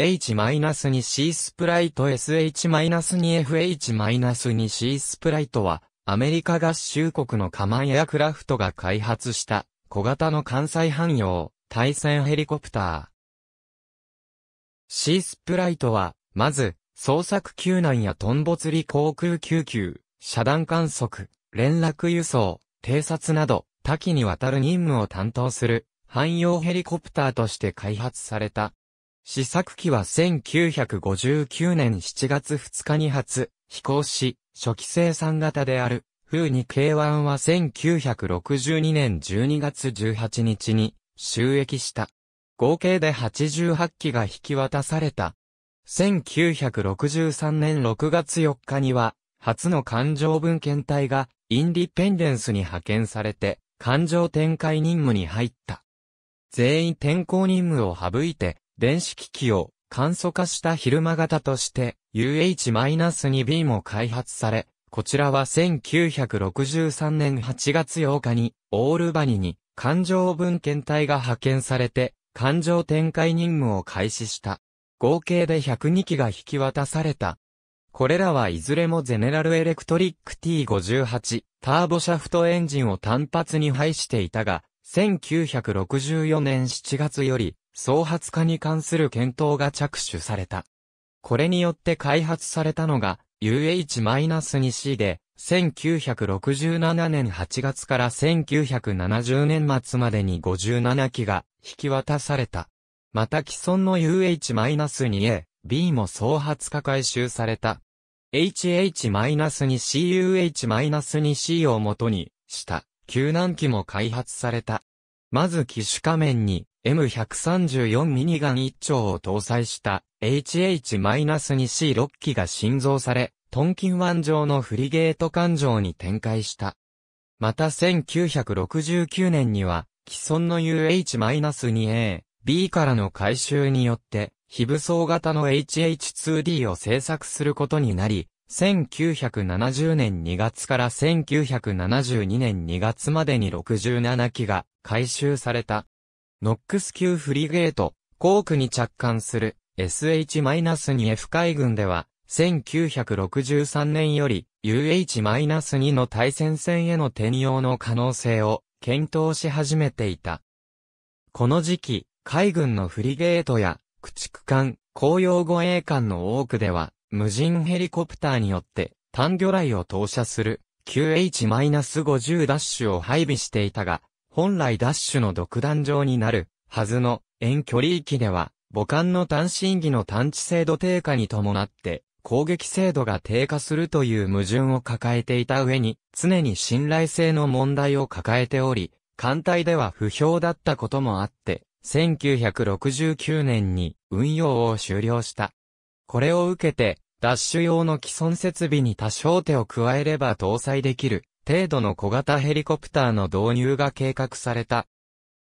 H-2C スプライト SH-2FH-2C スプライトは、アメリカ合衆国のカマンエアクラフトが開発した小型の関西汎用対戦ヘリコプター。C スプライトは、まず、捜索救難やトンボ釣り航空救急、遮断観測、連絡輸送、偵察など、多岐にわたる任務を担当する、汎用ヘリコプターとして開発された。試作機は1959年7月2日に発、飛行し、初期生産型である、風に K1 は1962年12月18日に収益した。合計で88機が引き渡された。1963年6月4日には、初の艦上文献隊がインディペンデンスに派遣されて、艦上展開任務に入った。全員転校任務を省いて、電子機器を簡素化した昼間型として UH-2B も開発され、こちらは1963年8月8日にオールバニに環状分検体が派遣されて環状展開任務を開始した。合計で102機が引き渡された。これらはいずれもゼネラルエレクトリック T58 ターボシャフトエンジンを単発に配していたが、1964年7月より創発化に関する検討が着手された。これによって開発されたのが UH-2C で、1967年8月から1970年末までに57機が引き渡された。また既存の UH-2A、B も創発化回収された。HH-2CUH-2C をもとにした、救難機も開発された。まず機種仮面に M134 ミニガン1丁を搭載した HH-2C6 機が新造され、トンキン湾上のフリゲート艦上に展開した。また1969年には、既存の UH-2A、B からの回収によって、非武装型の HH2D を製作することになり、1970年2月から1972年2月までに67機が回収された。ノックス級フリゲート、コークに着艦する SH-2F 海軍では、1963年より UH-2 の対戦線への転用の可能性を検討し始めていた。この時期、海軍のフリゲートや駆逐艦、公用護衛艦の多くでは、無人ヘリコプターによって単魚雷を投射する QH-50 ダッシュを配備していたが、本来ダッシュの独壇場になる、はずの、遠距離域では、母艦の単身技の探知精度低下に伴って、攻撃精度が低下するという矛盾を抱えていた上に、常に信頼性の問題を抱えており、艦隊では不評だったこともあって、1969年に運用を終了した。これを受けて、ダッシュ用の既存設備に多少手を加えれば搭載できる程度の小型ヘリコプターの導入が計画された。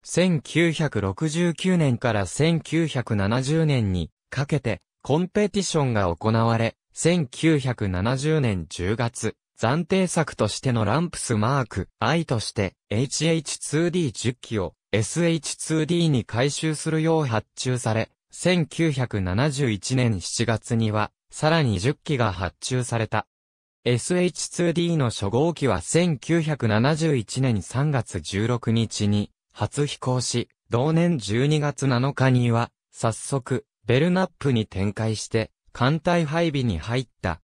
1969年から1970年にかけてコンペティションが行われ、1970年10月、暫定作としてのランプスマーク I として HH2D10 機を SH2D に回収するよう発注され、1971年7月には、さらに10機が発注された。SH2D の初号機は1971年3月16日に初飛行し、同年12月7日には、早速、ベルナップに展開して、艦隊配備に入った。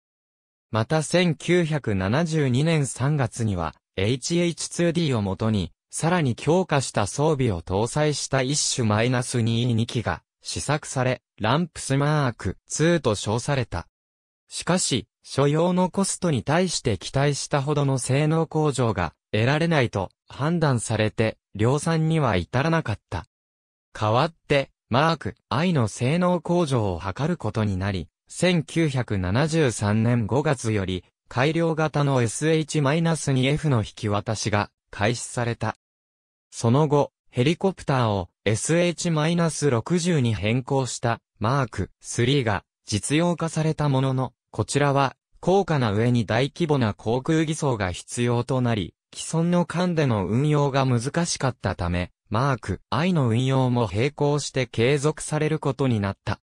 また1972年3月には、HH2D をもとに、さらに強化した装備を搭載した一種マイナス -22 機が試作され、ランプスマーク2と称された。しかし、所要のコストに対して期待したほどの性能向上が得られないと判断されて、量産には至らなかった。代わって、マーク I の性能向上を図ることになり、1973年5月より、改良型の SH-2F の引き渡しが開始された。その後、ヘリコプターを SH-60 に変更したマーク3が実用化されたものの、こちらは、高価な上に大規模な航空偽装が必要となり、既存の間での運用が難しかったため、マーク I の運用も並行して継続されることになった。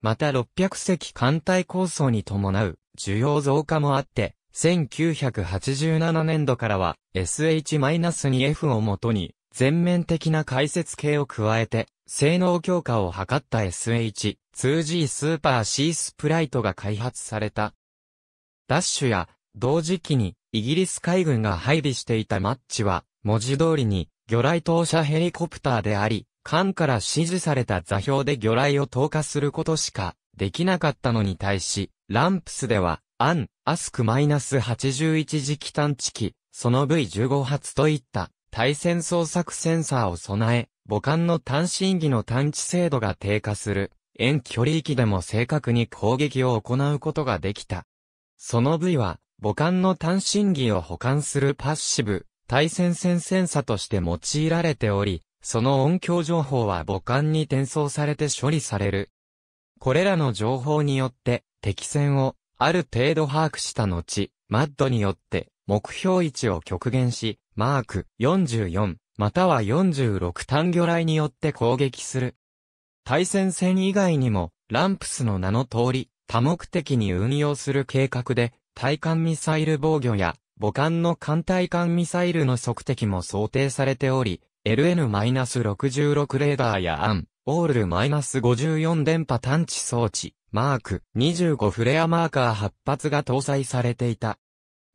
また600隻艦隊構想に伴う需要増加もあって、1987年度からは SH-2F をもとに全面的な解説系を加えて性能強化を図った SH、2G スーパーシースプライトが開発された。ダッシュや、同時期に、イギリス海軍が配備していたマッチは、文字通りに、魚雷投射ヘリコプターであり、艦から指示された座標で魚雷を投下することしか、できなかったのに対し、ランプスでは、アン、アスク -81 時期探知機、その V15 発といった、対戦操作センサーを備え、母艦の単身儀の探知精度が低下する、遠距離域でも正確に攻撃を行うことができた。その部位は、母艦の単身儀を保管するパッシブ、対戦線センサとして用いられており、その音響情報は母艦に転送されて処理される。これらの情報によって、敵戦をある程度把握した後、マッドによって目標位置を極限し、マーク44または46単魚雷によって攻撃する。対戦線以外にも、ランプスの名の通り、多目的に運用する計画で、対艦ミサイル防御や、母艦の艦対艦ミサイルの測定も想定されており、LN-66 レーダーやアン、オール -54 電波探知装置、マーク25フレアマーカー8発が搭載されていた。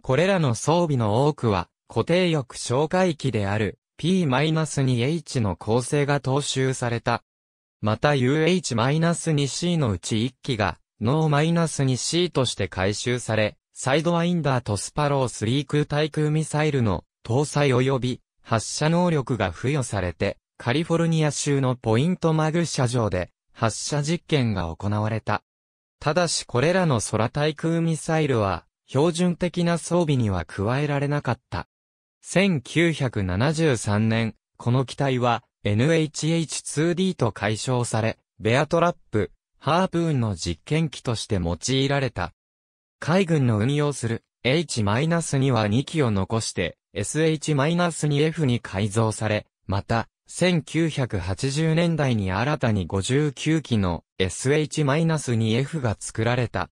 これらの装備の多くは、固定翼哨戒機である P-2H の構成が踏襲された。また UH-2C のうち1機が、n o -2C として回収され、サイドワインダーとスパロー3空対空ミサイルの搭載及び発射能力が付与されて、カリフォルニア州のポイントマグ射場で発射実験が行われた。ただしこれらの空対空ミサイルは標準的な装備には加えられなかった。1973年、この機体は NHH2D と解消され、ベアトラップ、ハープーンの実験機として用いられた。海軍の運用する H-2 は2機を残して SH-2F に改造され、また、1980年代に新たに59機の SH-2F が作られた。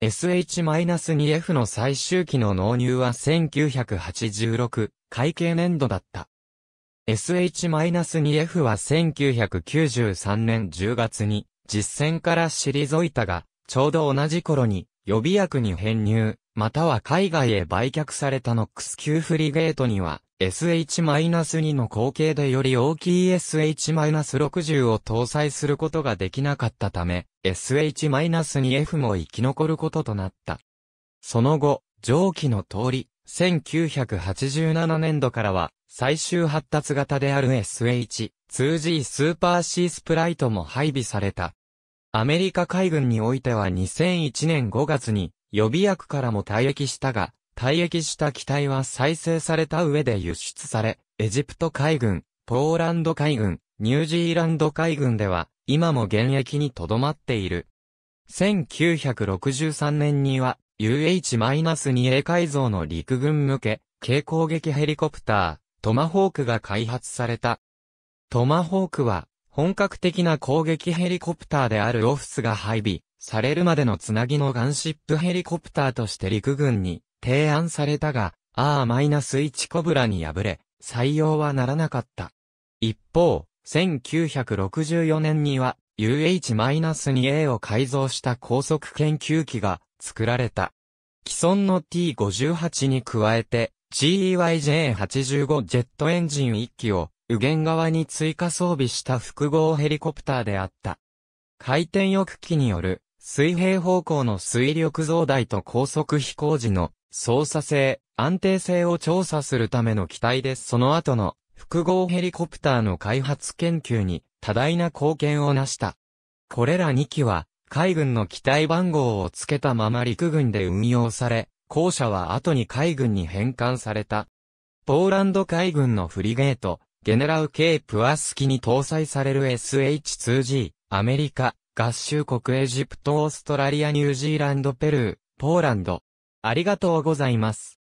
SH-2F の最終期の納入は1986会計年度だった。SH-2F は1993年10月に実戦から退いたが、ちょうど同じ頃に予備役に編入、または海外へ売却されたノックス級フリゲートには、SH-2 の後継でより大きい SH-60 を搭載することができなかったため、SH-2F も生き残ることとなった。その後、上記の通り、1987年度からは、最終発達型である SH-2G スーパー C スプライトも配備された。アメリカ海軍においては2001年5月に予備役からも退役したが、退役した機体は再生された上で輸出され、エジプト海軍、ポーランド海軍、ニュージーランド海軍では、今も現役に留まっている。1963年には、UH-2A 改造の陸軍向け、軽攻撃ヘリコプター、トマホークが開発された。トマホークは、本格的な攻撃ヘリコプターであるオフスが配備されるまでのつなぎのガンシップヘリコプターとして陸軍に提案されたが、R-1 コブラに敗れ、採用はならなかった。一方、1964年には UH-2A を改造した高速研究機が作られた。既存の T58 に加えて GEYJ85 ジェットエンジン1機を右舷側に追加装備した複合ヘリコプターであった。回転翼機による水平方向の水力増大と高速飛行時の操作性、安定性を調査するための機体でその後の複合ヘリコプターの開発研究に多大な貢献を成した。これら2機は海軍の機体番号を付けたまま陸軍で運用され、後者は後に海軍に返還された。ポーランド海軍のフリゲート、ゲネラウ K プアス機に搭載される SH2G、アメリカ、合衆国エジプトオーストラリアニュージーランドペルー、ポーランド。ありがとうございます。